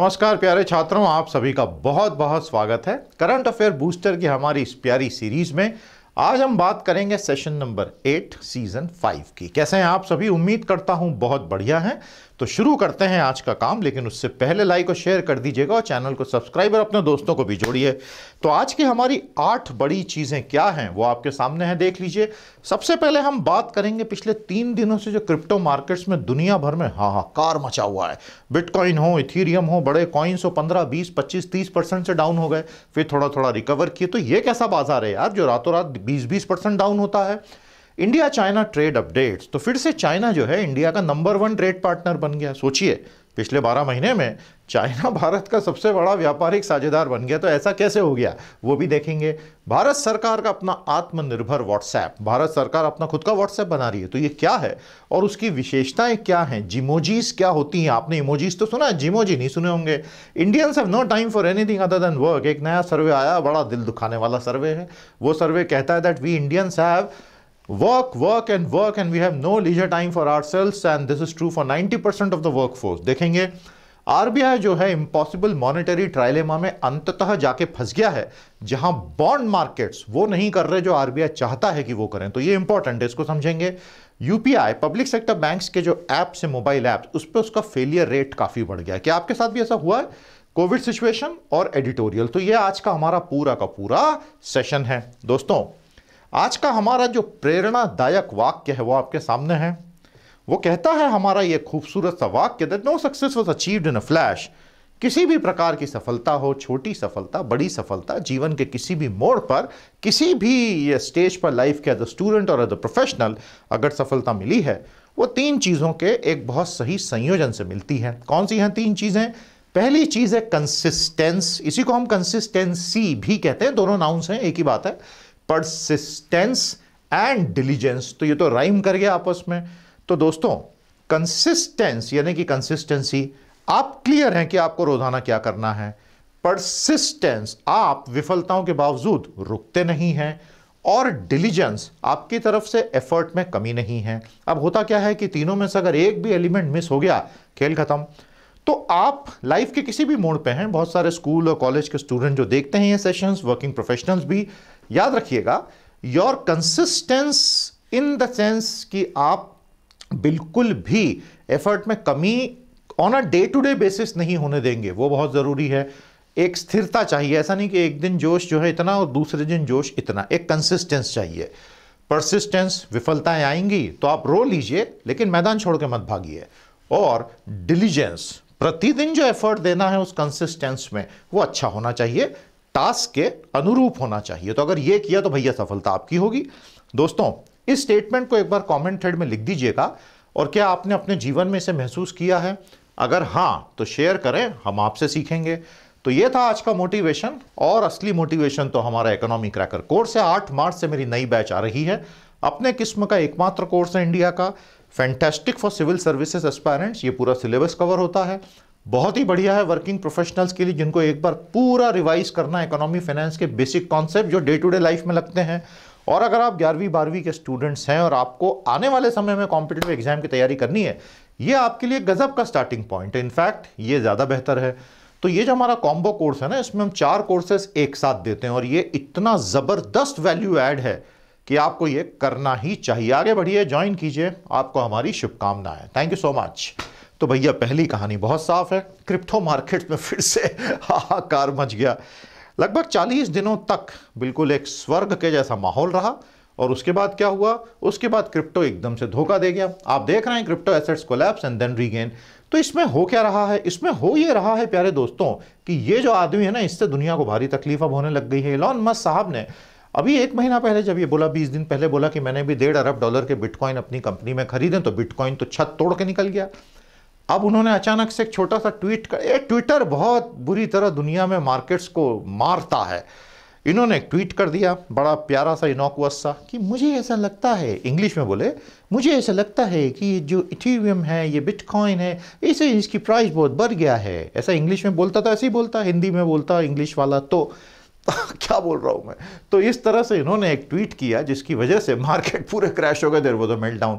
नमस्कार प्यारे छात्रों आप सभी का बहुत बहुत स्वागत है करंट अफेयर बूस्टर की हमारी इस प्यारी सीरीज में आज हम बात करेंगे session number eight season five की कैसे हैं आप सभी उम्मीद करता हूं बहुत बढ़िया हैं तो शुरू करते हैं आज का काम लेकिन उससे पहले लाइक और शेयर कर दीजिएगा और चैनल को सब्सक्राइब और अपने दोस्तों को भी जोड़िए तो आज की हमारी आठ बड़ी चीज़ें क्या हैं वो आपके सामने हैं देख लीजिए सबसे पहले हम बात करेंगे पिछले तीन दिनों से जो क्रिप्टो मार्केट्स में दुनिया भर में हाहाकार मचा हुआ है बिटकॉइन हो इथीरियम हो बड़े कॉइन्स हो पंद्रह बीस पच्चीस तीस परसेंट से डाउन हो गए फिर थोड़ा थोड़ा रिकवर किए तो ये कैसा बाजार है यार जो रातों रात बीस बीस परसेंट डाउन होता है इंडिया चाइना ट्रेड अपडेट्स तो फिर से चाइना जो है इंडिया का नंबर वन ट्रेड पार्टनर बन गया सोचिए पिछले 12 महीने में चाइना भारत का सबसे बड़ा व्यापारिक साझेदार बन गया तो ऐसा कैसे हो गया वो भी देखेंगे भारत सरकार का अपना आत्मनिर्भर व्हाट्सएप भारत सरकार अपना खुद का व्हाट्सएप बना रही है तो ये क्या है और उसकी विशेषताएं क्या हैं जिमोजीज क्या होती हैं आपने इमोजीज तो सुना है जिमोजी नहीं सुने होंगे Indians have no time for anything other than work एक नया सर्वे आया बड़ा दिल दुखाने वाला सर्वे है वो सर्वे कहता है that we Indians have work work and work and we have no leisure time for ourselves and this is true for 90% of the workforce देखेंगे आरबीआई जो है इम्पॉसिबल मॉनिटरी ट्रायलेमा में अंततः जाके फंस गया है जहां बॉन्ड मार्केट्स वो नहीं कर रहे जो आरबीआई चाहता है कि वो करें तो ये इंपॉर्टेंट है इसको समझेंगे यूपीआई पब्लिक सेक्टर बैंक्स के जो ऐप्स है मोबाइल ऐप्स उस पर उसका फेलियर रेट काफ़ी बढ़ गया क्या आपके साथ भी ऐसा हुआ है कोविड सिचुएशन और एडिटोरियल तो ये आज का हमारा पूरा का पूरा सेशन है दोस्तों आज का हमारा जो प्रेरणादायक वाक्य है वो आपके सामने है वो कहता है हमारा ये खूबसूरत सा वाक्य that no success was achieved in a flash किसी भी प्रकार की सफलता हो छोटी सफलता बड़ी सफलता जीवन के किसी भी मोड़ पर किसी भी स्टेज पर लाइफ के एज अ स्टूडेंट और एज अ प्रोफेशनल अगर सफलता मिली है वो तीन चीज़ों के एक बहुत सही संयोजन से मिलती है कौन सी हैं तीन चीज़ें पहली चीज़ है कंसिस्टेंस इसी को हम कंसिस्टेंसी भी कहते हैं दोनों नाउंस हैं एक ही बात है परसिस्टेंस एंड डिलीजेंस तो ये तो राइम कर गया आपस में तो दोस्तों कंसिस्टेंस यानी कि कंसिस्टेंसी आप क्लियर हैं कि आपको रोजाना क्या करना है परसिस्टेंस आप विफलताओं के बावजूद रुकते नहीं हैं और डिलीजेंस आपकी तरफ से एफर्ट में कमी नहीं है अब होता क्या है कि तीनों में से अगर एक भी एलिमेंट मिस हो गया खेल खत्म तो आप लाइफ के किसी भी मोड़ पे हैं बहुत सारे स्कूल और कॉलेज के स्टूडेंट जो देखते हैं ये सेशंस वर्किंग प्रोफेशनल्स भी याद रखिएगा your consistency in the sense कि आप बिल्कुल भी एफर्ट में कमी on a day to day basis नहीं होने देंगे वो बहुत ज़रूरी है एक स्थिरता चाहिए ऐसा नहीं कि एक दिन जोश जो है इतना और दूसरे दिन जोश इतना एक कंसिस्टेंस चाहिए परसिस्टेंस विफलताएं आएंगी तो आप रो लीजिए लेकिन मैदान छोड़ के मत भागिए और डिलीजेंस प्रतिदिन जो एफर्ट देना है उस कंसिस्टेंस में वो अच्छा होना चाहिए टास्क के अनुरूप होना चाहिए तो अगर ये किया तो भैया सफलता आपकी होगी दोस्तों इस स्टेटमेंट को एक बार कमेंट थ्रेड में लिख दीजिएगा और क्या आपने अपने जीवन में इसे महसूस किया है अगर हाँ तो शेयर करें हम आपसे सीखेंगे तो ये था आज का मोटिवेशन और असली मोटिवेशन तो हमारा इकोनॉमी क्रैकर कोर्स है आठ मार्च से मेरी नई बैच आ रही है अपने किस्म का एकमात्र कोर्स है इंडिया का fantastic for civil services aspirants ये पूरा सिलेबस कवर होता है बहुत ही बढ़िया है वर्किंग प्रोफेशनल्स के लिए जिनको एक बार पूरा रिवाइज करना इकोनॉमी फाइनेंस के बेसिक कॉन्सेप्ट जो डे टू डे लाइफ में लगते हैं और अगर आप ग्यारहवीं बारहवीं के स्टूडेंट्स हैं और आपको आने वाले समय में कॉम्पिटेटिव एग्जाम की तैयारी करनी है ये आपके लिए गजब का स्टार्टिंग पॉइंट है इनफैक्ट ये ज़्यादा बेहतर है तो ये जो हमारा कॉम्बो कोर्स है ना इसमें हम चार कोर्सेज एक साथ देते हैं और ये इतना ज़बरदस्त वैल्यू एड है कि आपको ये करना ही चाहिए आगे बढ़िए ज्वाइन कीजिए आपको हमारी शुभकामनाएं थैंक यू सो मच तो भैया पहली कहानी बहुत साफ है क्रिप्टो मार्केट में फिर से हाहाकार मच गया लगभग 40 दिनों तक बिल्कुल एक स्वर्ग के जैसा माहौल रहा और उसके बाद क्या हुआ उसके बाद क्रिप्टो एकदम से धोखा दे गया आप देख रहे हैं crypto assets collapse and then regain तो इसमें हो क्या रहा है इसमें हो ये रहा है प्यारे दोस्तों कि ये जो आदमी है ना इससे दुनिया को भारी तकलीफ अब होने लग गई है इलॉन मस्क साहब ने अभी एक महीना पहले जब ये बोला बीस दिन पहले बोला कि मैंने भी डेढ़ अरब डॉलर के बिटकॉइन अपनी कंपनी में खरीदें तो बिटकॉइन तो छत तोड़ के निकल गया अब उन्होंने अचानक से एक छोटा सा ट्वीट कर ये ट्विटर बहुत बुरी तरह दुनिया में मार्केट्स को मारता है इन्होंने एक ट्वीट कर दिया बड़ा प्यारा सा इनोकुअस सा कि मुझे ऐसा लगता है इंग्लिश में बोले मुझे ऐसा लगता है कि ये जो इथीवियम है ये बिटकॉइन है इसे इसकी प्राइस बहुत बढ़ गया है ऐसा इंग्लिश में बोलता तो ऐसे ही बोलता हिंदी में बोलता इंग्लिश वाला तो क्या बोल रहा हूं मैं तो इस तरह से इन्होंने एक ट्वीट किया जिसकी वजह से मार्केट पूरे क्रैश हो गए there was a meltdown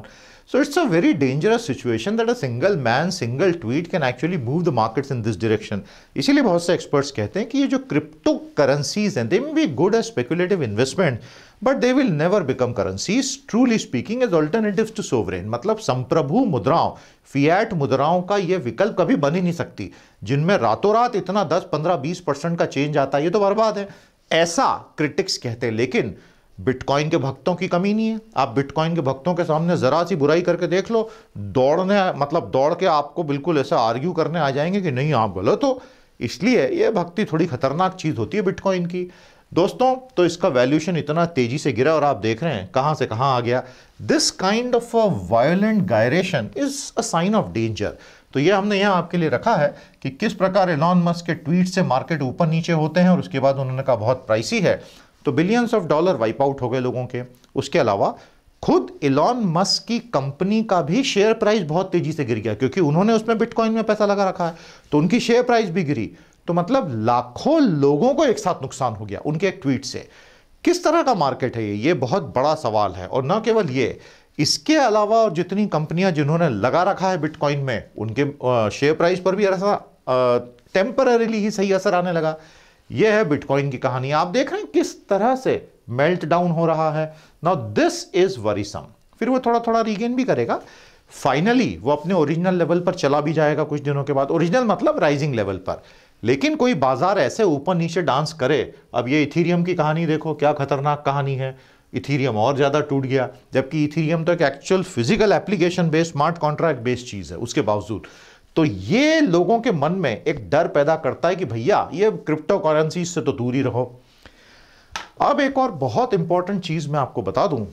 so it's a very dangerous situation that a single man single tweet can actually move the market in this direction इसीलिए बहुत से एक्सपर्ट्स कहते हैं कि ये जो क्रिप्टो करेंसीज हैं they may be good a speculative investment but they will never become currency truly speaking as alternative to sovereign मतलब संप्रभु मुद्राओं फियाट मुद्राओं का यह विकल्प कभी बन ही नहीं सकती जिनमें रातों रात इतना 10, 15, 20 परसेंट का चेंज आता है ये तो बर्बाद है ऐसा क्रिटिक्स कहते हैं लेकिन बिटकॉइन के भक्तों की कमी नहीं है आप बिटकॉइन के भक्तों के सामने ज़रा सी बुराई करके देख लो दौड़ने मतलब दौड़ के आपको बिल्कुल ऐसा आर्ग्यू करने आ जाएंगे कि नहीं आप गलत हो इसलिए ये भक्ति थोड़ी खतरनाक चीज़ होती है बिटकॉइन की दोस्तों तो इसका वैल्यूशन इतना तेजी से गिरा और आप देख रहे हैं कहां से कहां आ गया this kind of a violent gyration is a sign of danger तो ये हमने यहाँ आपके लिए रखा है कि किस प्रकार एलॉन मस्क के ट्वीट से मार्केट ऊपर नीचे होते हैं और उसके बाद उन्होंने कहा बहुत प्राइसी है तो billions of dollar wipe out हो गए लोगों के उसके अलावा खुद इलॉन मस्क की कंपनी का भी शेयर प्राइस बहुत तेजी से गिर गया क्योंकि उन्होंने उसमें बिटकॉइन में पैसा लगा रखा है तो उनकी शेयर प्राइस भी गिरी तो मतलब लाखों लोगों को एक साथ नुकसान हो गया उनके एक ट्वीट से किस तरह का मार्केट है ये ये बहुत बड़ा सवाल है और न केवल ये इसके अलावा और जितनी कंपनियां जिन्होंने लगा रखा है बिटकॉइन में उनके शेयर प्राइस पर भी ऐसा टेम्पररीली ही सही असर आने लगा यह है बिटकॉइन की कहानी आप देख रहे हैं किस तरह से मेल्ट डाउन हो रहा है नाउ दिस इज वरीसम फिर वो थोड़ा थोड़ा रीगेन भी करेगा फाइनली वो अपने ओरिजिनल लेवल पर चला भी जाएगा कुछ दिनों के बाद ओरिजिनल मतलब राइजिंग लेवल पर लेकिन कोई बाजार ऐसे ऊपर नीचे डांस करे अब ये इथीरियम की कहानी देखो क्या खतरनाक कहानी है इथीरियम और ज़्यादा टूट गया जबकि इथीरियम तो एक actual physical application based smart contract based चीज़ है उसके बावजूद तो ये लोगों के मन में एक डर पैदा करता है कि भैया ये क्रिप्टो करेंसी से तो दूर ही रहो अब एक और बहुत इंपॉर्टेंट चीज़ मैं आपको बता दूं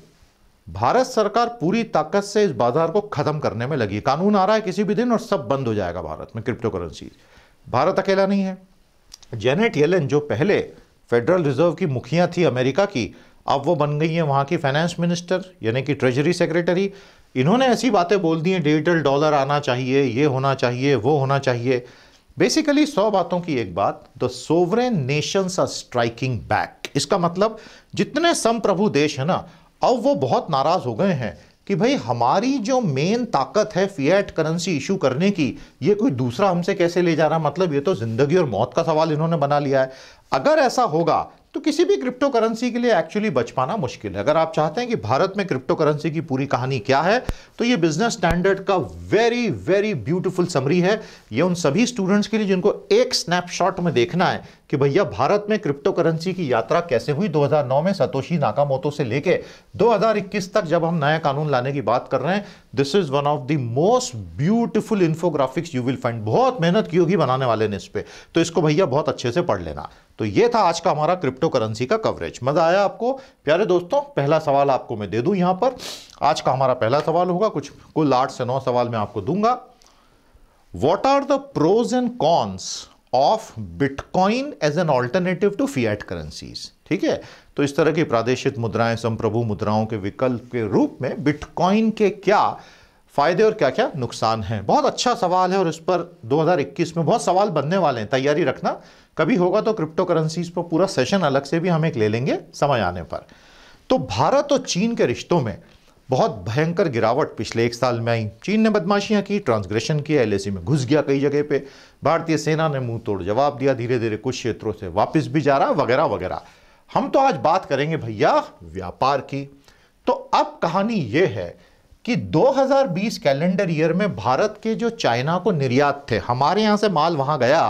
भारत सरकार पूरी ताकत से इस बाजार को खत्म करने में लगी कानून आ रहा है किसी भी दिन और सब बंद हो जाएगा भारत में क्रिप्टो करेंसी भारत अकेला नहीं है जेनेट येलन जो पहले फेडरल रिजर्व की मुखिया थी अमेरिका की अब वो बन गई हैं वहाँ की फाइनेंस मिनिस्टर यानी कि ट्रेजरी सेक्रेटरी इन्होंने ऐसी बातें बोल दी हैं डिजिटल डॉलर आना चाहिए ये होना चाहिए वो होना चाहिए बेसिकली सौ बातों की एक बात the sovereign nations are striking back इसका मतलब जितने संप्रभु देश हैं ना अब वो बहुत नाराज़ हो गए हैं कि भाई हमारी जो मेन ताकत है फियट करेंसी इशू करने की ये कोई दूसरा हमसे कैसे ले जा रहा मतलब ये तो ज़िंदगी और मौत का सवाल इन्होंने बना लिया है अगर ऐसा होगा तो किसी भी क्रिप्टो करेंसी के लिए एक्चुअली बच पाना मुश्किल है अगर आप चाहते हैं कि भारत में क्रिप्टो करेंसी की पूरी कहानी क्या है तो ये बिजनेस स्टैंडर्ड का वेरी वेरी ब्यूटीफुल समरी है ये उन सभी स्टूडेंट्स के लिए जिनको एक स्नैपशॉट में देखना है कि भैया भारत में क्रिप्टो करेंसी की यात्रा कैसे हुई 2009 में सतोशी नाकामोतो से लेके 2021 तक जब हम नया कानून लाने की बात कर रहे हैं this is one of the most beautiful infographics you will find बहुत मेहनत की होगी बनाने वाले ने इस पर तो इसको भैया बहुत अच्छे से पढ़ लेना तो ये था आज का हमारा क्रिप्टो करेंसी का कवरेज मजा आया आपको प्यारे दोस्तों पहला सवाल आपको मैं दे दूं यहां पर आज का हमारा पहला सवाल होगा कुछ कुल आठ से नौ सवाल मैं आपको दूंगा what are the pros and cons of bitcoin as an alternative to fiat currencies ठीक है तो इस तरह की प्रादेशिक मुद्राएं संप्रभु मुद्राओं के विकल्प के रूप में बिटकॉइन के क्या फायदे और क्या क्या नुकसान हैं बहुत अच्छा सवाल है और इस पर 2021 में बहुत सवाल बनने वाले हैं तैयारी रखना कभी होगा तो क्रिप्टो करेंसीज पर पूरा सेशन अलग से भी हम एक ले लेंगे समय आने पर तो भारत और चीन के रिश्तों में बहुत भयंकर गिरावट पिछले एक साल में आई चीन ने बदमाशियां की ट्रांसग्रेशन किया एल में घुस गया कई जगह पे भारतीय सेना ने मुंह तोड़ जवाब दिया धीरे धीरे कुछ क्षेत्रों से वापस भी जा रहा वगैरह वगैरह हम तो आज बात करेंगे भैया व्यापार की तो अब कहानी ये है कि 2020 कैलेंडर ईयर में भारत के जो चाइना को निर्यात थे हमारे यहाँ से माल वहाँ गया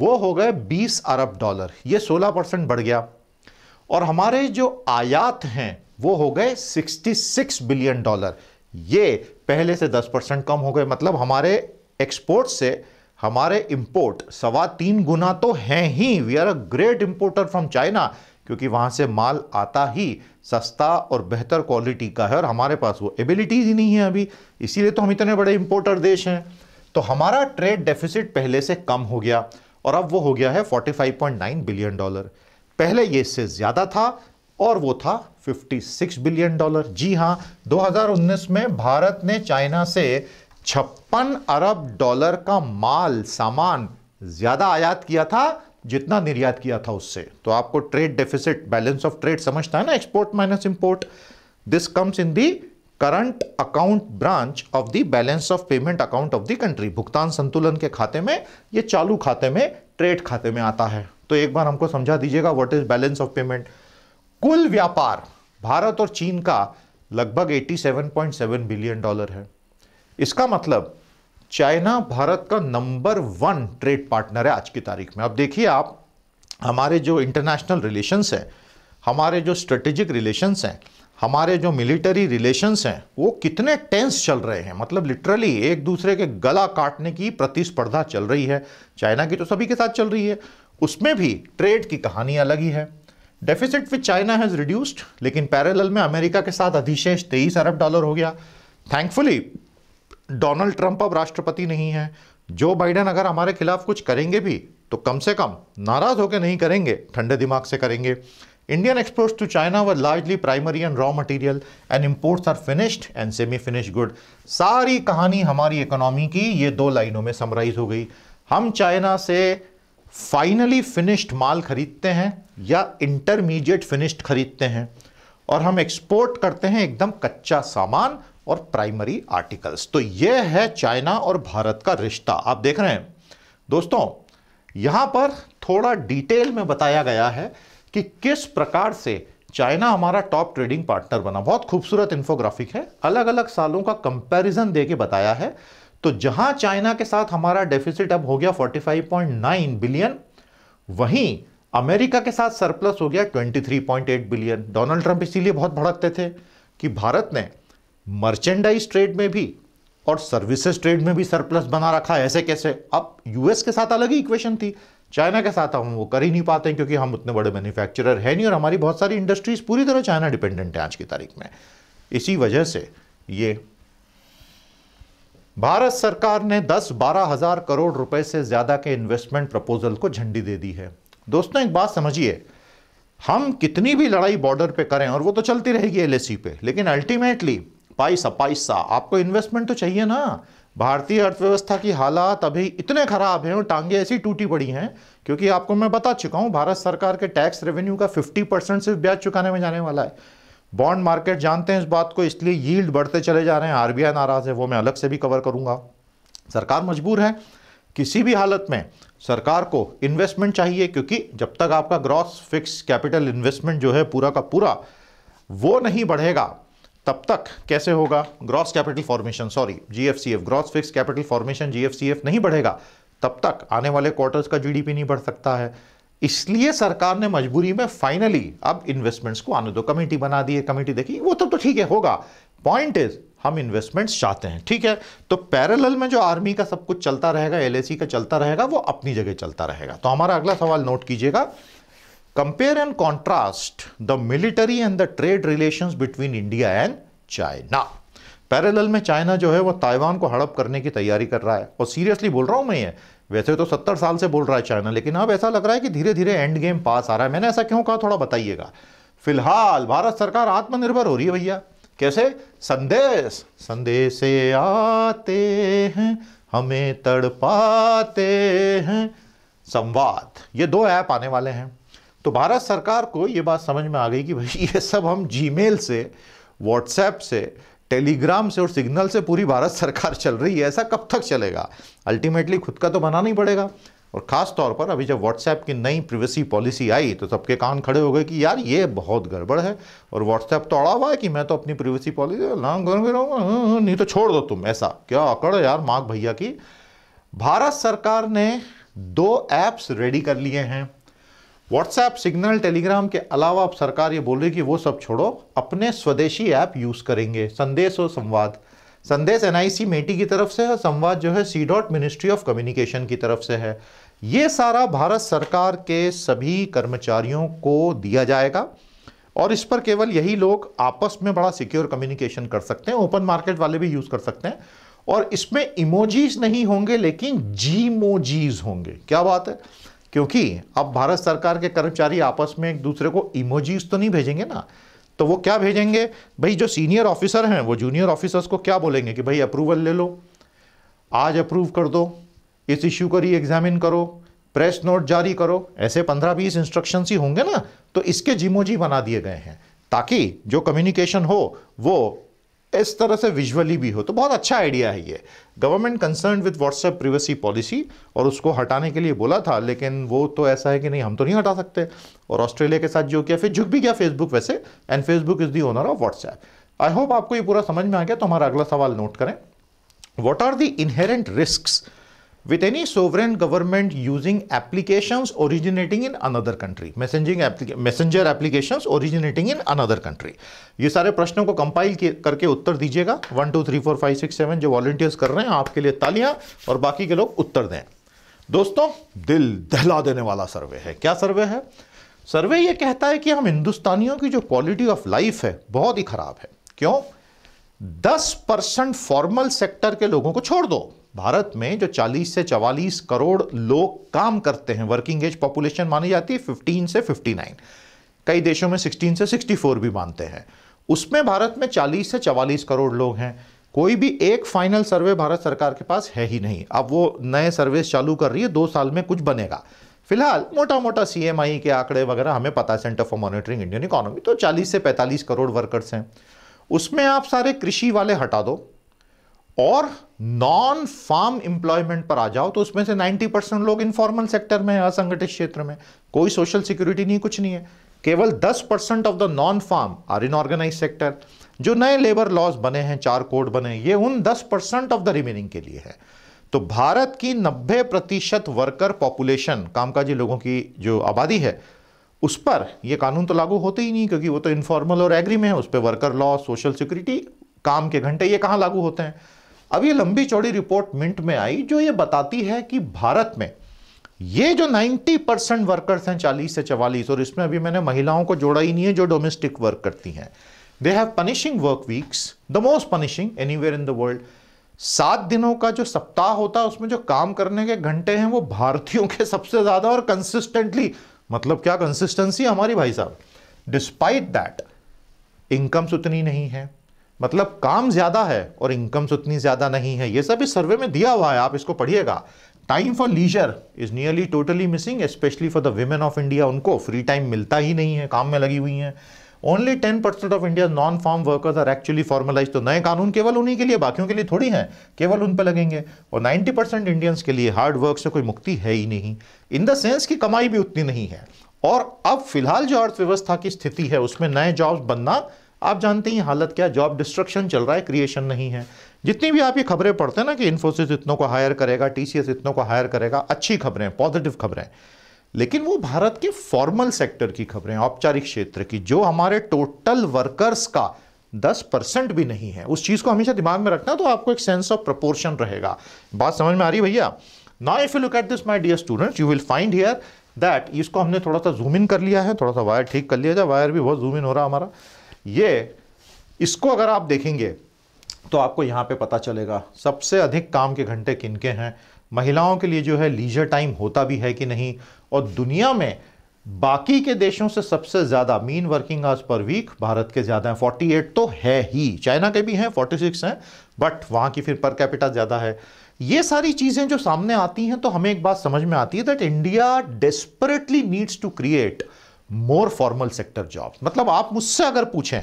वो हो गए 20 अरब डॉलर ये 16 परसेंट बढ़ गया और हमारे जो आयात हैं वो हो गए 66 बिलियन डॉलर ये पहले से 10 परसेंट कम हो गए मतलब हमारे एक्सपोर्ट से हमारे इंपोर्ट सवा तीन गुना तो हैं ही we are a great importer from China क्योंकि वहां से माल आता ही सस्ता और बेहतर क्वालिटी का है और हमारे पास वो एबिलिटीज ही नहीं है अभी इसीलिए तो हम इतने बड़े इंपोर्टर देश हैं तो हमारा ट्रेड डेफिसिट पहले से कम हो गया और अब वो हो गया है 45.9 बिलियन डॉलर पहले ये इससे ज़्यादा था और वो था 56 बिलियन डॉलर जी हाँ 2019 में भारत ने चाइना से छप्पन अरब डॉलर का माल सामान ज़्यादा आयात किया था जितना निर्यात किया था उससे तो आपको trade deficit balance of trade समझता है ना export minus import this comes in the current account branch of the balance of payment account of the country भुगतान संतुलन के खाते में ये चालू खाते में ट्रेड खाते में आता है तो एक बार हमको समझा दीजिएगा what is balance of payment कुल व्यापार भारत और चीन का लगभग 87.7 बिलियन डॉलर है इसका मतलब चाइना भारत का नंबर वन ट्रेड पार्टनर है आज की तारीख में अब देखिए आप हमारे जो इंटरनेशनल रिलेशंस हैं हमारे जो स्ट्रेटेजिक रिलेशंस हैं हमारे जो मिलिट्री रिलेशंस हैं वो कितने टेंस चल रहे हैं मतलब लिटरली एक दूसरे के गला काटने की प्रतिस्पर्धा चल रही है चाइना की तो सभी के साथ चल रही है उसमें भी ट्रेड की कहानी अलग ही है deficit with China has reduced लेकिन पैरेलल में अमेरिका के साथ अधिशेष तेईस अरब डॉलर हो गया थैंकफुली डोनाल्ड ट्रंप अब राष्ट्रपति नहीं है जो बाइडेन अगर हमारे खिलाफ कुछ करेंगे भी तो कम से कम नाराज़ होकर नहीं करेंगे ठंडे दिमाग से करेंगे इंडियन एक्सपोर्ट्स टू चाइना व largely primary and raw material and imports are finished and semi finished good सारी कहानी हमारी इकोनॉमी की ये दो लाइनों में समराइज हो गई हम चाइना से फाइनली फिनिश्ड माल खरीदते हैं या इंटरमीडिएट फिनिश्ड खरीदते हैं और हम एक्सपोर्ट करते हैं एकदम कच्चा सामान और प्राइमरी आर्टिकल्स तो यह है चाइना और भारत का रिश्ता आप देख रहे हैं दोस्तों यहां पर थोड़ा डिटेल में बताया गया है कि किस प्रकार से चाइना हमारा टॉप ट्रेडिंग पार्टनर बना बहुत खूबसूरत इन्फोग्राफिक है अलग अलग सालों का कंपैरिजन दे के बताया है तो जहां चाइना के साथ हमारा डेफिसिट अब हो गया 45.9 बिलियन वहीं अमेरिका के साथ सरप्लस हो गया 23.8 बिलियन डोनाल्ड ट्रंप इसीलिए बहुत भड़कते थे कि भारत ने मर्चेंडाइज ट्रेड में भी और सर्विसेज ट्रेड में भी सरप्लस बना रखा है ऐसे कैसे अब यूएस के साथ अलग ही इक्वेशन थी चाइना के साथ हम वो कर ही नहीं पाते क्योंकि हम उतने बड़े मैन्युफैक्चरर हैं नहीं और हमारी बहुत सारी इंडस्ट्रीज पूरी तरह चाइना डिपेंडेंट है आज की तारीख में इसी वजह से ये भारत सरकार ने 10-12 हजार करोड़ रुपए से ज़्यादा के इन्वेस्टमेंट प्रपोजल को झंडी दे दी है दोस्तों एक बात समझिए हम कितनी भी लड़ाई बॉर्डर पे करें और वो तो चलती रहेगी एल e पे लेकिन अल्टीमेटली पाइसा पाइसा आपको इन्वेस्टमेंट तो चाहिए ना भारतीय अर्थव्यवस्था की हालात अभी इतने खराब हैं और टांगे ऐसी टूटी पड़ी हैं क्योंकि आपको मैं बता चुका हूँ भारत सरकार के टैक्स रेवेन्यू का 50 परसेंट सिर्फ ब्याज चुकाने में जाने वाला है बॉन्ड मार्केट जानते हैं इस बात को इसलिए यील्ड बढ़ते चले जा रहे हैं आरबीआई नाराज़ है वो मैं अलग से भी कवर करूंगा सरकार मजबूर है किसी भी हालत में सरकार को इन्वेस्टमेंट चाहिए क्योंकि जब तक आपका ग्रॉस फिक्स कैपिटल इन्वेस्टमेंट जो है पूरा का पूरा वो नहीं बढ़ेगा तब तक कैसे होगा gross capital formation sorry GFCF gross fix capital formation GFCF नहीं बढ़ेगा तब तक आने वाले क्वार्टर्स का जीडीपी नहीं बढ़ सकता है इसलिए सरकार ने मजबूरी में फाइनली अब इन्वेस्टमेंट्स को आने दो कमेटी बना दी है कमेटी देखी वो तब तो ठीक है होगा पॉइंट इज हम इन्वेस्टमेंट्स चाहते हैं ठीक है तो पैरेलल में जो आर्मी का सब कुछ चलता रहेगा एल का चलता रहेगा वो अपनी जगह चलता रहेगा तो हमारा अगला सवाल नोट कीजिएगा compare and contrast the military and the trade relation between India and China parallel में चाइना जो है वो ताइवान को हड़प करने की तैयारी कर रहा है और सीरियसली बोल रहा हूं मैं ये वैसे तो सत्तर साल से बोल रहा है चाइना लेकिन अब ऐसा लग रहा है कि धीरे धीरे एंड गेम पास आ रहा है मैंने ऐसा क्यों कहा थोड़ा बताइएगा फिलहाल भारत सरकार आत्मनिर्भर हो रही है भैया कैसे संदेश संदेश आते हैं हमें तड़पाते हैं संवाद ये दो ऐप आने वाले हैं तो भारत सरकार को ये बात समझ में आ गई कि भाई ये सब हम जीमेल से व्हाट्सएप से टेलीग्राम से और सिग्नल से पूरी भारत सरकार चल रही है ऐसा कब तक चलेगा अल्टीमेटली खुद का तो बनाना ही पड़ेगा और ख़ास तौर पर अभी जब व्हाट्सएप की नई प्रिवेसी पॉलिसी आई तो सबके कान खड़े हो गए कि यार ये बहुत गड़बड़ है और व्हाट्सएप तो अड़ा हुआ है कि मैं तो अपनी प्रिवेसी पॉलिसी लांग रहूँगा नहीं तो छोड़ दो तुम ऐसा क्या अकड़ यार माघ भैया की भारत सरकार ने दो ऐप्स रेडी कर लिए हैं व्हाट्सएप सिग्नल टेलीग्राम के अलावा अब सरकार ये बोल रही कि वो सब छोड़ो अपने स्वदेशी ऐप यूज़ करेंगे संदेश और संवाद संदेश एनआईसी मेटी की तरफ से है संवाद जो है C dot ministry of communication की तरफ से है ये सारा भारत सरकार के सभी कर्मचारियों को दिया जाएगा और इस पर केवल यही लोग आपस में बड़ा सिक्योर कम्युनिकेशन कर सकते हैं ओपन मार्केट वाले भी यूज़ कर सकते हैं और इसमें इमोजीज नहीं होंगे लेकिन जीमोजीज होंगे क्या बात है क्योंकि अब भारत सरकार के कर्मचारी आपस में एक दूसरे को इमोजीज तो नहीं भेजेंगे ना तो वो क्या भेजेंगे भाई जो सीनियर ऑफिसर हैं वो जूनियर ऑफिसर्स को क्या बोलेंगे कि भाई अप्रूवल ले लो आज अप्रूव कर दो इस इश्यू को री एग्जामिन करो प्रेस नोट जारी करो ऐसे पंद्रह बीस इंस्ट्रक्शंस ही होंगे ना तो इसके जिमोजी बना दिए गए हैं ताकि जो कम्युनिकेशन हो वो इस तरह से विजुअली भी हो तो बहुत अच्छा आइडिया है ये government concern with WhatsApp privacy policy और उसको हटाने के लिए बोला था लेकिन वो तो ऐसा है कि नहीं हम तो नहीं हटा सकते और ऑस्ट्रेलिया के साथ जो किया फिर झुक भी गया फेसबुक वैसे and Facebook is the owner of WhatsApp I hope आपको ये पूरा समझ में आ गया तो हमारा अगला सवाल नोट करें what are the inherent risk with any sovereign government using application originating in another country messaging applica application originating in another country ये सारे प्रश्नों को कंपाइल करके उत्तर दीजिएगा one two three four five six seven जो वॉल्टियर्स कर रहे हैं आपके लिए तालियां और बाकी के लोग उत्तर दें दोस्तों दिल दहला देने वाला सर्वे है क्या सर्वे है सर्वे ये कहता है कि हम हिंदुस्तानियों की जो क्वालिटी ऑफ लाइफ है बहुत ही खराब है क्यों दस परसेंट फॉर्मल सेक्टर के लोगों को छोड़ दो भारत में जो 40 से 44 करोड़ लोग काम करते हैं वर्किंग एज पॉपुलेशन मानी जाती है 15 से 59 कई देशों में 16 से 64 भी मानते हैं उसमें भारत में 40 से 44 करोड़ लोग हैं कोई भी एक फाइनल सर्वे भारत सरकार के पास है ही नहीं अब वो नए सर्वे चालू कर रही है दो साल में कुछ बनेगा फिलहाल मोटा मोटा सीएमआई के आंकड़े वगैरह हमें पता है Centre for Monitoring Indian Economy तो 40 से 45 करोड़ वर्कर्स हैं उसमें आप सारे कृषि वाले हटा दो और नॉन फार्म एम्प्लॉयमेंट पर आ जाओ तो उसमें से 90 परसेंट लोग इनफॉर्मल सेक्टर में है असंगठित क्षेत्र में कोई सोशल सिक्योरिटी नहीं कुछ नहीं है केवल 10 percent of the non farm are organise sector जो नए लेबर लॉज बने हैं चार कोड बने ये उन 10 परसेंट ऑफ द रिमेनिंग के लिए है तो भारत की 90 प्रतिशत वर्कर पॉपुलेशन कामकाजी लोगों की जो आबादी है उस पर ये कानून तो लागू होते ही नहीं क्योंकि वो तो इनफॉर्मल और एग्री में है उस पर वर्कर लॉ सोशल सिक्योरिटी काम के घंटे ये कहाँ लागू होते हैं अब ये लंबी चौड़ी रिपोर्ट मिंट में आई जो ये बताती है कि भारत में ये जो 90 परसेंट वर्कर्स हैं 40 से 44 और इसमें अभी मैंने महिलाओं को जोड़ा ही नहीं है जो डोमेस्टिक वर्क करती हैं they have punishing work weeks the most punishing any in the world सात दिनों का जो सप्ताह होता है उसमें जो काम करने के घंटे हैं वो भारतीयों के सबसे ज़्यादा और कंसिस्टेंटली मतलब क्या कंसिस्टेंसी हमारी भाई साहब डिस्पाइट दैट इनकम्स उतनी नहीं है मतलब काम ज़्यादा है और इनकम्स उतनी ज़्यादा नहीं है ये सब इस सर्वे में दिया हुआ है आप इसको पढ़िएगा time for leisure is nearly totally missing specially for the women of India उनको फ्री टाइम मिलता ही नहीं है काम में लगी हुई हैं only ten percent of India non farm workers are actually formalise तो नए कानून केवल उन्हीं के लिए बाकियों के लिए थोड़ी हैं केवल उन पर लगेंगे और नाइन्टी परसेंट इंडियंस के लिए हार्ड वर्क से कोई मुक्ति है ही नहीं इन द सेंस की कमाई भी उतनी नहीं है और अब फिलहाल जो अर्थव्यवस्था की स्थिति है उसमें नए जॉब्स बनना आप जानते हैं हालत क्या जॉब डिस्ट्रक्शन चल रहा है क्रिएशन नहीं है जितनी भी आप ये खबरें पढ़ते हैं ना कि इन्फोसिस इतनों को हायर करेगा टीसीएस इतनों को हायर करेगा अच्छी खबरें पॉजिटिव खबरें लेकिन वो भारत के फॉर्मल सेक्टर की खबरें औपचारिक क्षेत्र की जो हमारे टोटल वर्कर्स का दस परसेंट भी नहीं है उस चीज़ को हमेशा दिमाग में रखना तो आपको एक सेंस ऑफ प्रपोर्शन रहेगा बात समझ में आ रही भैया now if you look at this my dear students you will find here that इसको हमने थोड़ा सा जूम इन कर लिया है थोड़ा सा वायर ठीक कर लिया जाए वायर भी बहुत जूम इन हो रहा हमारा ये इसको अगर आप देखेंगे तो आपको यहाँ पे पता चलेगा सबसे अधिक काम के घंटे किनके हैं महिलाओं के लिए जो है लीजर टाइम होता भी है कि नहीं और दुनिया में बाकी के देशों से सबसे ज़्यादा mean working hours per week Bharat के ज़्यादा हैं 48 तो है ही चाइना के भी हैं 46 हैं बट वहाँ की फिर पर कैपिटल ज़्यादा है ये सारी चीज़ें जो सामने आती हैं तो हमें एक बात समझ में आती है that India desperately needs to create more formal sector jobs मतलब आप मुझसे अगर पूछें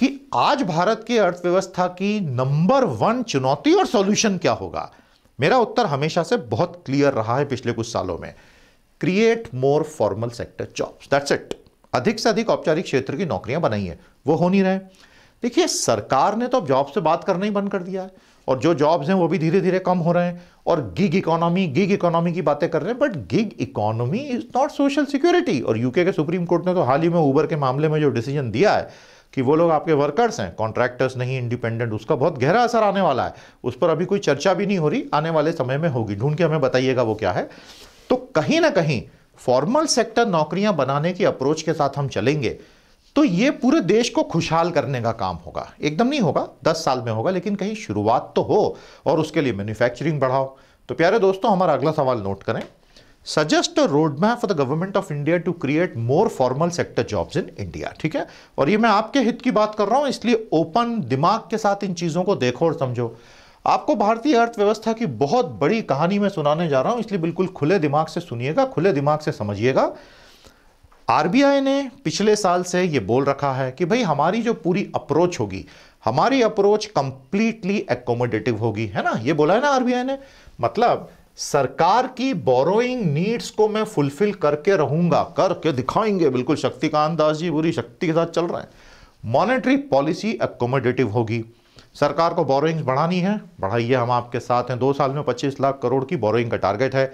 कि आज भारत की अर्थव्यवस्था की नंबर वन चुनौती और सॉल्यूशन क्या होगा मेरा उत्तर हमेशा से बहुत क्लियर रहा है पिछले कुछ सालों में create more formal sector jobs that's it अधिक से अधिक औपचारिक क्षेत्र की नौकरियां बनाई है वो हो नहीं रहे देखिए सरकार ने तो अब जॉब से बात करना ही बंद कर दिया है और जो जॉब्स हैं वो भी धीरे धीरे कम हो रहे हैं और गिग इकोनॉमी गिग इकोनॉमी की बातें कर रहे हैं but gig economy is not social security और यूके के सुप्रीम कोर्ट ने तो हाल ही में ऊबर के मामले में जो डिसीजन दिया है कि वो लोग आपके वर्कर्स हैं कॉन्ट्रैक्टर्स नहीं इंडिपेंडेंट उसका बहुत गहरा असर आने वाला है उस पर अभी कोई चर्चा भी नहीं हो रही आने वाले समय में होगी ढूंढ के हमें बताइएगा वो क्या है तो कहीं ना कहीं फॉर्मल सेक्टर नौकरियां बनाने की अप्रोच के साथ हम चलेंगे तो ये पूरे देश को खुशहाल करने का काम होगा एकदम नहीं होगा दस साल में होगा लेकिन कहीं शुरुआत तो हो और उसके लिए मैन्युफैक्चरिंग बढ़ाओ तो प्यारे दोस्तों हमारा अगला सवाल नोट करें suggest a road map for the government of India to create more formal sector jobs in India ठीक है और ये मैं आपके हित की बात कर रहा हूं इसलिए ओपन दिमाग के साथ इन चीज़ों को देखो और समझो आपको भारतीय अर्थव्यवस्था की बहुत बड़ी कहानी मैं सुनाने जा रहा हूं इसलिए बिल्कुल खुले दिमाग से सुनिएगा खुले दिमाग से समझिएगा आरबीआई ने पिछले साल से ये बोल रखा है कि भाई हमारी जो पूरी अप्रोच होगी हमारी अप्रोच कंप्लीटली एकोमोडेटिव होगी है ना ये बोला है ना आरबीआई ने मतलब सरकार की बोरोइंग नीड्स को मैं फुलफिल करके रहूंगा करके दिखाएंगे बिल्कुल शक्तिकांत दास जी पूरी शक्ति के साथ चल रहे हैं मॉनेटरी पॉलिसी एकोमोडेटिव होगी सरकार को बोरोइंग्स बढ़ानी है बढ़ाइए हम आपके साथ हैं दो साल में 25 लाख करोड़ की बोरोइंग का टारगेट है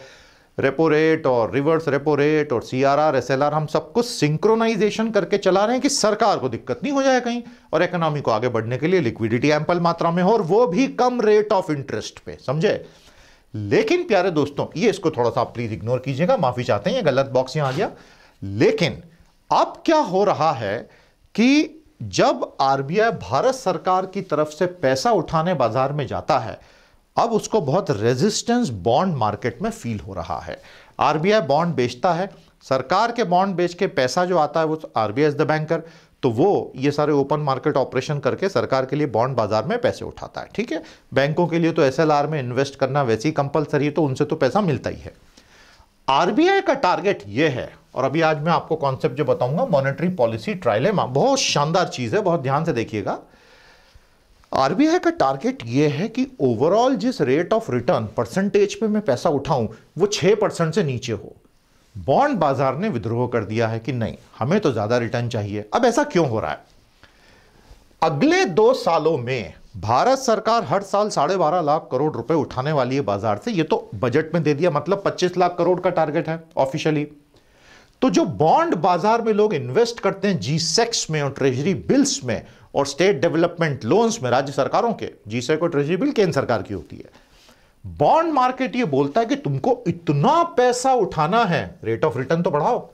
रेपो रेट और रिवर्स रेपो रेट और C R R S L R हम कुछ सिंक्रोनाइजेशन करके चला रहे हैं कि सरकार को दिक्कत नहीं हो जाए कहीं और इकोनॉमी को आगे बढ़ने के लिए लिक्विडिटी एम्पल मात्रा में हो और वो भी कम रेट ऑफ इंटरेस्ट पे समझे लेकिन प्यारे दोस्तों ये इसको थोड़ा सा आप प्लीज इग्नोर कीजिएगा माफी चाहते हैं ये गलत बॉक्स यहां आ गया लेकिन अब क्या हो रहा है कि जब आरबीआई भारत सरकार की तरफ से पैसा उठाने बाजार में जाता है अब उसको बहुत रेजिस्टेंस बॉन्ड मार्केट में फील हो रहा है आरबीआई बॉन्ड बेचता है सरकार के बॉन्ड बेच के पैसा जो आता है वो आरबीआई इज द बैंकर तो वो ये सारे ओपन मार्केट ऑपरेशन करके सरकार के लिए बॉन्ड बाजार में पैसे उठाता है ठीक है बैंकों के लिए तो एस में इन्वेस्ट करना वैसे ही कंपलसरी है तो उनसे तो पैसा मिलता ही है आरबीआई का टारगेट ये है और अभी आज मैं आपको कॉन्सेप्ट जो बताऊंगा मॉनेटरी पॉलिसी ट्रायलेमा बहुत शानदार चीज़ है बहुत ध्यान से देखिएगा आरबीआई का टारगेट ये है कि ओवरऑल जिस रेट ऑफ रिटर्न परसेंटेज पे मैं पैसा उठाऊं वो छः परसेंट से नीचे हो बॉन्ड बाजार ने विद्रोह कर दिया है कि नहीं हमें तो ज़्यादा रिटर्न चाहिए अब ऐसा क्यों हो रहा है अगले दो सालों में भारत सरकार हर साल साढ़े बारह लाख करोड़ रुपए उठाने वाली है बाजार से ये तो बजट में दे दिया मतलब पच्चीस लाख करोड़ का टारगेट है ऑफिशियली तो जो बॉन्ड बाजार में लोग इन्वेस्ट करते हैं जी सेक्स में और ट्रेजरी बिल्स में और स्टेट डेवलपमेंट लोन्स में राज्य सरकारों के जीसे e को ट्रेजरी बिल केंद्र सरकार की होती है बॉन्ड मार्केट ये बोलता है कि तुमको इतना पैसा उठाना है रेट ऑफ रिटर्न तो बढ़ाओ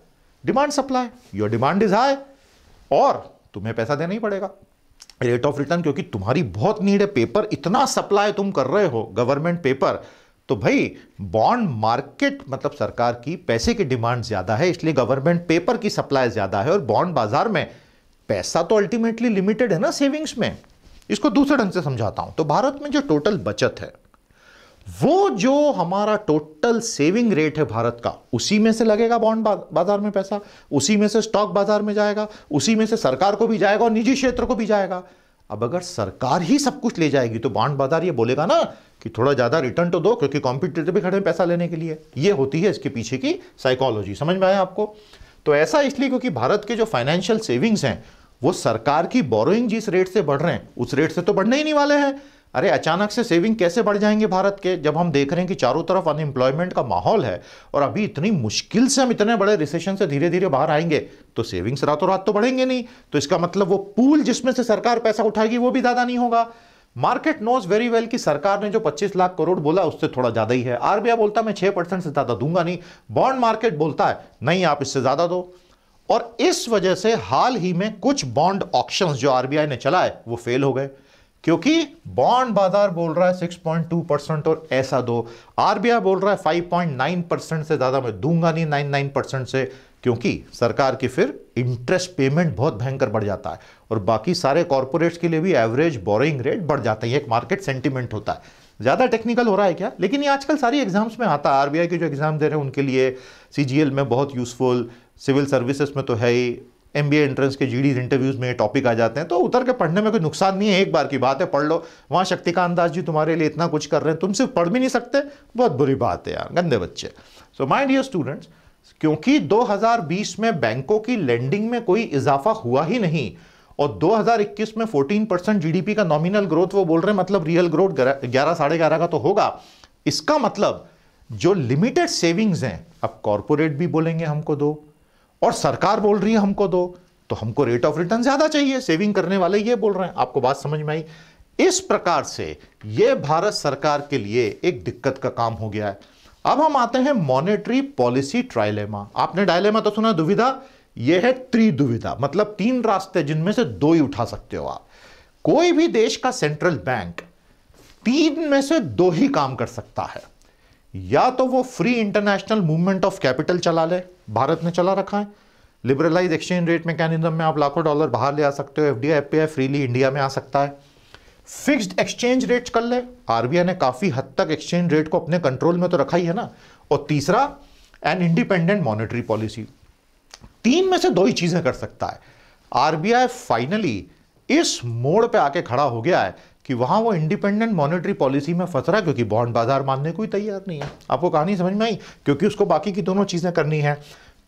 demand supply your demand is high और तुम्हें पैसा देना ही पड़ेगा रेट ऑफ रिटर्न क्योंकि तुम्हारी बहुत नीड है पेपर इतना सप्लाई तुम कर रहे हो गवर्नमेंट पेपर तो भाई बॉन्ड मार्केट मतलब सरकार की पैसे की डिमांड ज्यादा है इसलिए गवर्नमेंट पेपर की सप्लाई ज्यादा है और बॉन्ड बाजार में पैसा तो अल्टीमेटली लिमिटेड है ना सेविंग्स में इसको दूसरे ढंग से समझाता हूं तो भारत में जो टोटल बचत है वो जो हमारा टोटल सेविंग रेट है भारत का उसी में से लगेगा बॉन्ड बाजार में पैसा उसी में से स्टॉक बाजार में जाएगा उसी में से सरकार को भी जाएगा और निजी क्षेत्र को भी जाएगा अब अगर सरकार ही सब कुछ ले जाएगी तो बॉन्ड बाजार ये बोलेगा ना कि थोड़ा ज़्यादा रिटर्न तो दो क्योंकि कॉम्पिटेटिव भी खड़े हैं पैसा लेने के लिए ये होती है इसके पीछे की साइकोलॉजी समझ में आया आपको तो ऐसा इसलिए क्योंकि भारत के जो फाइनेंशियल सेविंग्स हैं वो सरकार की बोरोइंग जिस रेट से बढ़ रहे हैं उस रेट से तो बढ़ने ही नहीं वाले हैं अरे अचानक से सेविंग कैसे बढ़ जाएंगे भारत के जब हम देख रहे हैं कि चारों तरफ अनएम्प्लॉयमेंट का माहौल है और अभी इतनी मुश्किल से हम इतने बड़े रिसेशन से धीरे धीरे बाहर आएंगे तो सेविंग्स रातों रात तो बढ़ेंगे नहीं तो इसका मतलब वो पूल जिसमें से सरकार पैसा उठाएगी वो भी ज़्यादा नहीं होगा मार्केट नोज वेरी वेल कि सरकार ने जो 25 लाख करोड़ बोला उससे थोड़ा ज़्यादा ही है आरबीआई बोलता मैं 6 परसेंट से ज़्यादा दूंगा नहीं बॉन्ड मार्केट बोलता है नहीं आप इससे ज़्यादा दो और इस वजह से हाल ही में कुछ बॉन्ड ऑप्शन जो आरबीआई ने चलाए वो फेल हो गए क्योंकि बॉन्ड बाजार बोल रहा है 6.2 परसेंट और ऐसा दो आरबीआई बोल रहा है 5.9 परसेंट से ज़्यादा मैं दूंगा नहीं 99 परसेंट से क्योंकि सरकार की फिर इंटरेस्ट पेमेंट बहुत भयंकर बढ़ जाता है और बाकी सारे कॉरपोरेट्स के लिए भी एवरेज बोरिंग रेट बढ़ जाता है एक मार्केट सेंटिमेंट होता है ज़्यादा टेक्निकल हो रहा है क्या लेकिन ये आजकल सारी एग्जाम्स में आता है आरबीआई के जो एग्ज़ाम दे रहे हैं उनके लिए सीजीएल में बहुत यूज़फुल सिविल सर्विसेज में तो है ही एम बी एंट्रेंस के जी इंटरव्यूज़ में टॉपिक आ जाते हैं तो उतर के पढ़ने में कोई नुकसान नहीं है एक बार की बात है पढ़ लो वहाँ शक्तिकांत दास जी तुम्हारे लिए इतना कुछ कर रहे हैं तुम सिर्फ पढ़ भी नहीं सकते बहुत बुरी बात है यार गंदे बच्चे सो माई डियर स्टूडेंट्स क्योंकि 2020 में बैंकों की लेंडिंग में कोई इजाफा हुआ ही नहीं और 2021 में 14 परसेंट जीडीपी का नॉमिनल ग्रोथ वो बोल रहे हैं मतलब रियल ग्रोथ ग्यारह साढ़े ग्यारह का तो होगा इसका मतलब जो लिमिटेड सेविंग्स हैं अब कॉरपोरेट भी बोलेंगे हमको दो और सरकार बोल रही है हमको दो तो हमको रेट ऑफ रिटर्न ज्यादा चाहिए सेविंग करने वाले ये बोल रहे हैं आपको बात समझ में आई इस प्रकार से यह भारत सरकार के लिए एक दिक्कत का काम हो गया है अब हम आते हैं मॉनेटरी पॉलिसी ट्राइलेमा आपने डायलेमा तो सुना दुविधा यह है त्रिदुविधा मतलब तीन रास्ते जिनमें से दो ही उठा सकते हो आप कोई भी देश का सेंट्रल बैंक तीन में से दो ही काम कर सकता है या तो वो free international movement of capital चला ले भारत ने चला रखा है लिबरलाइज एक्सचेंज रेट मैकेनिज्म में आप लाखों डॉलर बाहर ले आ सकते हो एफ डी फ्रीली इंडिया में आ सकता है फिक्स्ड एक्सचेंज रेट कर ले आरबीआई ने काफी हद तक एक्सचेंज रेट को अपने कंट्रोल में तो रखा ही है ना और तीसरा एन इंडिपेंडेंट मॉनिटरी पॉलिसी तीन में से दो ही चीजें कर सकता है आरबीआई फाइनली इस मोड़ पे आके खड़ा हो गया है कि वहाँ वो इंडिपेंडेंट मॉनेटरी पॉलिसी में फंस रहा है क्योंकि बॉन्ड बाजार मानने को ही तैयार नहीं है आपको कहानी समझ में आई क्योंकि उसको बाकी की दोनों चीज़ें करनी है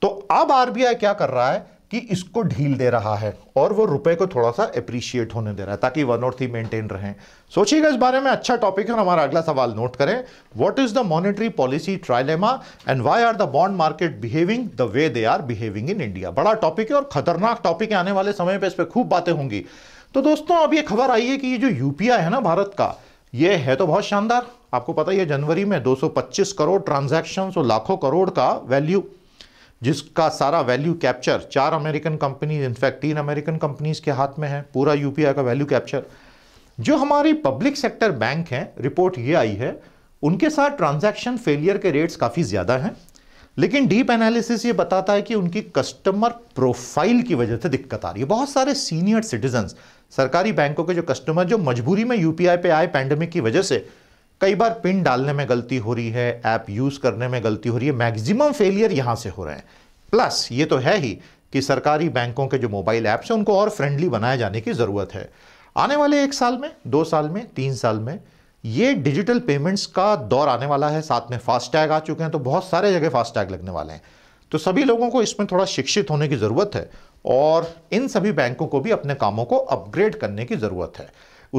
तो अब आरबीआई क्या कर रहा है कि इसको ढील दे रहा है और वो रुपए को थोड़ा सा अप्रिशिएट होने दे रहा है ताकि वन और थ्री मेंटेन रहें सोचिएगा इस बारे में अच्छा टॉपिक है और हमारा अगला सवाल नोट करें what is the monetary policy trilemma and why are the bond market behaving the way they are behaving in India बड़ा टॉपिक है और खतरनाक टॉपिक है आने वाले समय पर इस पर खूब बातें होंगी तो दोस्तों अब ये खबर आई है कि ये जो यूपीआई है ना भारत का ये है तो बहुत शानदार आपको पता ही है जनवरी में 225 करोड़ ट्रांजैक्शन और लाखों करोड़ का वैल्यू जिसका सारा वैल्यू कैप्चर चार अमेरिकन कंपनीज इनफैक्ट तीन अमेरिकन कंपनीज के हाथ में है पूरा यूपीआई का वैल्यू कैप्चर जो हमारी पब्लिक सेक्टर बैंक हैं रिपोर्ट ये आई है उनके साथ ट्रांजैक्शन फेलियर के रेट्स काफ़ी ज़्यादा हैं लेकिन डीप एनालिसिस ये बताता है कि उनकी कस्टमर प्रोफाइल की वजह से दिक्कत आ रही है बहुत सारे सीनियर सिटीजन सरकारी बैंकों के जो कस्टमर जो मजबूरी में यूपीआई पे आए पैंडमिक की वजह से कई बार पिन डालने में गलती हो रही है ऐप यूज़ करने में गलती हो रही है मैक्सिमम फेलियर यहाँ से हो रहे हैं प्लस ये तो है ही कि सरकारी बैंकों के जो मोबाइल ऐप्स हैं उनको और फ्रेंडली बनाए जाने की ज़रूरत है आने वाले एक साल में दो साल में तीन साल में ये डिजिटल पेमेंट्स का दौर आने वाला है साथ में फास्टैग आ चुके हैं तो बहुत सारे जगह फास्टैग लगने वाले हैं तो सभी लोगों को इसमें थोड़ा शिक्षित होने की ज़रूरत है और इन सभी बैंकों को भी अपने कामों को अपग्रेड करने की ज़रूरत है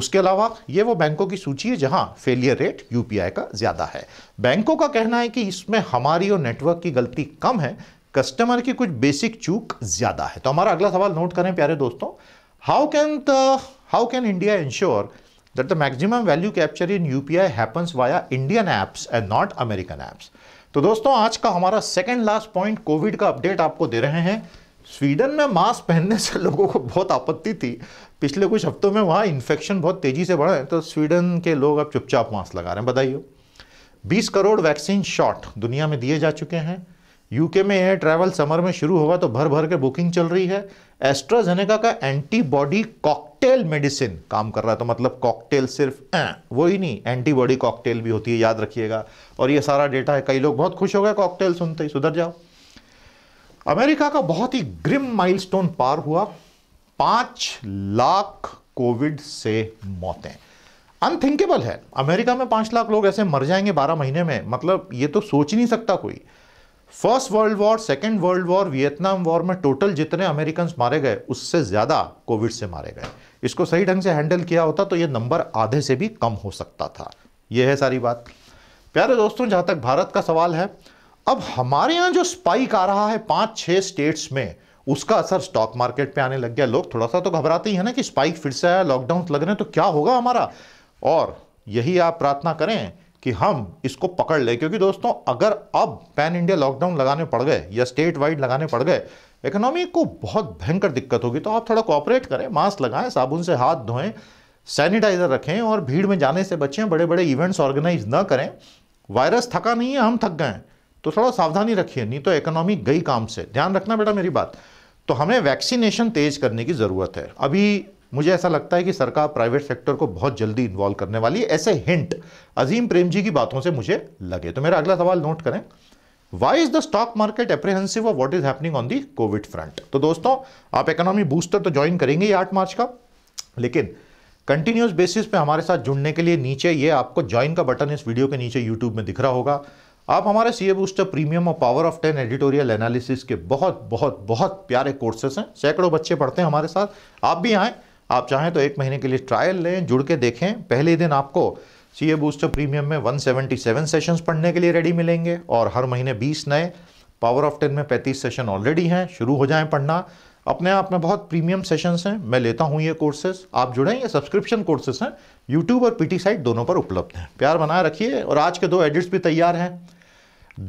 उसके अलावा ये वो बैंकों की सूची है जहां फेलियर रेट यूपीआई का ज़्यादा है बैंकों का कहना है कि इसमें हमारी और नेटवर्क की गलती कम है कस्टमर की कुछ बेसिक चूक ज़्यादा है तो हमारा अगला सवाल नोट करें प्यारे दोस्तों how can the how can India ensure that the maximum value capture in UPI happens via Indian apps and not American apps. तो दोस्तों आज का हमारा सेकेंड लास्ट पॉइंट कोविड का अपडेट आपको दे रहे हैं स्वीडन में मास्क पहनने से लोगों को बहुत आपत्ति थी पिछले कुछ हफ्तों में वहाँ इन्फेक्शन बहुत तेज़ी से बढ़ा है तो स्वीडन के लोग अब चुपचाप मास्क लगा रहे हैं बताइए 20 करोड़ वैक्सीन शॉट दुनिया में दिए जा चुके हैं यूके में एयर ट्रैवल समर में शुरू होगा तो भर भर के बुकिंग चल रही है एस्ट्राजेनेका का एंटीबॉडी कॉकटेल मेडिसिन काम कर रहा है तो मतलब कॉकटेल सिर्फ वो ही नहीं एंटीबॉडी कॉकटेल भी होती है याद रखिएगा और ये सारा डेटा है कई लोग बहुत खुश हो गए कॉकटेल सुनते ही सुधर जाओ अमेरिका का बहुत ही ग्रिम माइलस्टोन पार हुआ पांच लाख कोविड से मौतें अनथिंकेबल है अमेरिका में पांच लाख लोग ऐसे मर जाएंगे बारह महीने में मतलब ये तो सोच नहीं सकता कोई first world war second world war Vietnam war में टोटल जितने अमेरिकन मारे गए उससे ज़्यादा कोविड से मारे गए इसको सही ढंग से हैंडल किया होता तो यह नंबर आधे से भी कम हो सकता था यह है सारी बात प्यारे दोस्तों जहां तक भारत का सवाल है अब हमारे यहाँ जो स्पाइक आ रहा है पांच छह स्टेट्स में उसका असर स्टॉक मार्केट पे आने लग गया लोग थोड़ा सा तो घबराते ही है ना कि स्पाइक फिर से आया लॉकडाउन लग रहे हैं तो क्या होगा हमारा और यही आप प्रार्थना करें कि हम इसको पकड़ लें क्योंकि दोस्तों अगर अब पैन इंडिया लॉकडाउन लगाने पड़ गए या स्टेट वाइड लगाने पड़ गए इकोनॉमी को बहुत भयंकर दिक्कत होगी तो आप थोड़ा कोऑपरेट करें मास्क लगाएं साबुन से हाथ धोएं सैनिटाइज़र रखें और भीड़ में जाने से बचें बड़े बड़े इवेंट्स ऑर्गेनाइज न करें वायरस थका नहीं है हम थक गए तो थोड़ा सावधानी रखिए नहीं तो इकोनॉमी गई काम से ध्यान रखना बेटा मेरी बात तो हमें वैक्सीनेशन तेज करने की ज़रूरत है अभी मुझे ऐसा लगता है कि सरकार प्राइवेट सेक्टर को बहुत जल्दी इन्वॉल्व करने वाली है ऐसे हिंट अजीम प्रेम जी की बातों से मुझे लगे तो मेरा अगला सवाल नोट करें why is the stock market apprehensive और what is happening on the covid front तो दोस्तों आप इकोनॉमी बूस्टर तो ज्वाइन करेंगे आठ मार्च का लेकिन कंटिन्यूस बेसिस पे हमारे साथ जुड़ने के लिए नीचे ये आपको ज्वाइन का बटन इस वीडियो के नीचे यूट्यूब में दिख रहा होगा आप हमारे सी ए बूस्टर प्रीमियम और power of ten editorial analysis के बहुत बहुत बहुत प्यारे कोर्सेस हैं सैकड़ों बच्चे पढ़ते हैं हमारे साथ आप भी आएँ आप चाहें तो एक महीने के लिए ट्रायल लें जुड़ के देखें पहले दिन आपको सी ए बूस्टर प्रीमियम में 177 सेशंस पढ़ने के लिए रेडी मिलेंगे और हर महीने 20 नए पावर ऑफ टेन में 35 सेशन ऑलरेडी हैं शुरू हो जाएं पढ़ना अपने आप में बहुत प्रीमियम सेशंस हैं मैं लेता हूँ ये कोर्सेज आप जुड़ें ये सब्सक्रिप्शन कोर्सेज हैं यूट्यूब और पी साइट दोनों पर उपलब्ध हैं प्यार बनाए रखिए और आज के दो एडिट्स भी तैयार हैं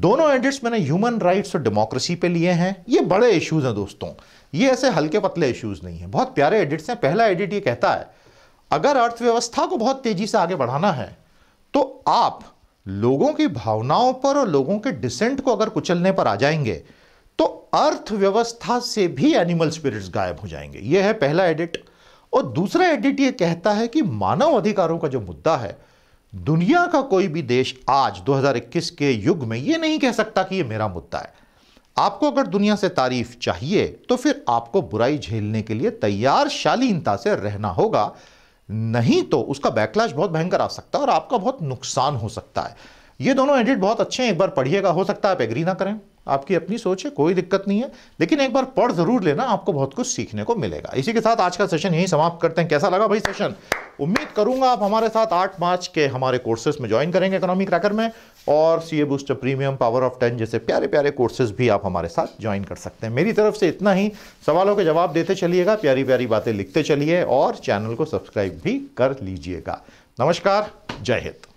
दोनों एडिट्स मैंने ह्यूमन राइट्स और डेमोक्रेसी पर लिए हैं ये बड़े इश्यूज हैं दोस्तों ये ऐसे हल्के पतले इश्यूज नहीं है बहुत प्यारे एडिट्स हैं पहला एडिट ये कहता है अगर अर्थव्यवस्था को बहुत तेजी से आगे बढ़ाना है तो आप लोगों की भावनाओं पर और लोगों के डिसेंट को अगर कुचलने पर आ जाएंगे तो अर्थव्यवस्था से भी एनिमल स्पिरिट्स गायब हो जाएंगे यह है पहला एडिट और दूसरा एडिट यह कहता है कि मानव अधिकारों का जो मुद्दा है दुनिया का कोई भी देश आज 2021 के युग में यह नहीं कह सकता कि यह मेरा मुद्दा है आपको अगर दुनिया से तारीफ चाहिए तो फिर आपको बुराई झेलने के लिए तैयार शालीनता से रहना होगा नहीं तो उसका बैकलैश बहुत भयंकर आ सकता है और आपका बहुत नुकसान हो सकता है ये दोनों एडिट बहुत अच्छे हैं एक बार पढ़िएगा हो सकता है आप एग्री ना करें आपकी अपनी सोच है कोई दिक्कत नहीं है लेकिन एक बार पढ़ जरूर लेना आपको बहुत कुछ सीखने को मिलेगा इसी के साथ आज का सेशन यहीं समाप्त करते हैं कैसा लगा भाई सेशन उम्मीद करूंगा आप हमारे साथ 8 मार्च के हमारे कोर्सेज में ज्वाइन करेंगे इकोनॉमिक क्रैकर में और C A booster premium power of ten जैसे प्यारे प्यारे कोर्सेज भी आप हमारे साथ ज्वाइन कर सकते हैं मेरी तरफ से इतना ही सवालों के जवाब देते चलिएगा प्यारी प्यारी बातें लिखते चलिए और चैनल को सब्सक्राइब भी कर लीजिएगा नमस्कार जय हिंद